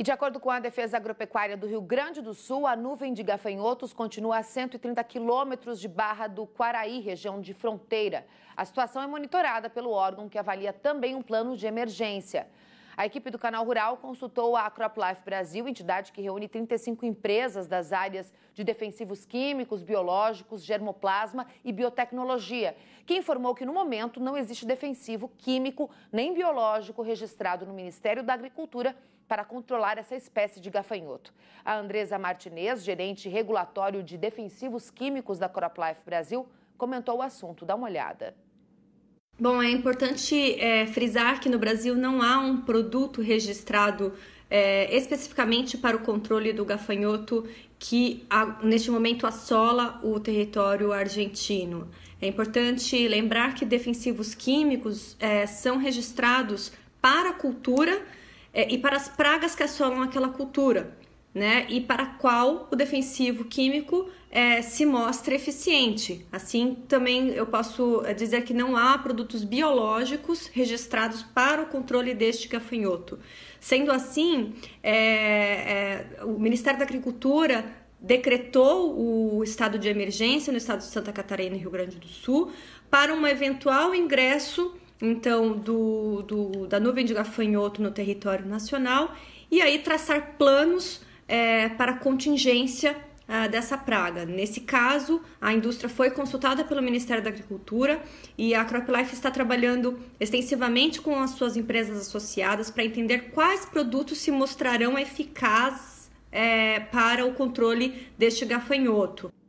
E de acordo com a Defesa Agropecuária do Rio Grande do Sul, a nuvem de gafanhotos continua a 130 quilômetros de Barra do Quaraí, região de fronteira. A situação é monitorada pelo órgão que avalia também um plano de emergência. A equipe do Canal Rural consultou a CropLife Brasil, entidade que reúne 35 empresas das áreas de defensivos químicos, biológicos, germoplasma e biotecnologia, que informou que no momento não existe defensivo químico nem biológico registrado no Ministério da Agricultura para controlar essa espécie de gafanhoto. A Andresa Martinez, gerente regulatório de defensivos químicos da CropLife Brasil, comentou o assunto. Dá uma olhada. Bom, é importante é, frisar que no Brasil não há um produto registrado é, especificamente para o controle do gafanhoto que a, neste momento assola o território argentino. É importante lembrar que defensivos químicos é, são registrados para a cultura é, e para as pragas que assolam aquela cultura, né? E para a qual o defensivo químico é, se mostra eficiente. Assim, também eu posso é, dizer que não há produtos biológicos registrados para o controle deste gafanhoto. Sendo assim, é, é, o Ministério da Agricultura decretou o estado de emergência no estado de Santa Catarina e Rio Grande do Sul para um eventual ingresso então do, do, da nuvem de gafanhoto no território nacional e aí traçar planos é, para contingência ah, dessa praga. Nesse caso, a indústria foi consultada pelo Ministério da Agricultura e a CropLife está trabalhando extensivamente com as suas empresas associadas para entender quais produtos se mostrarão eficazes é, para o controle deste gafanhoto.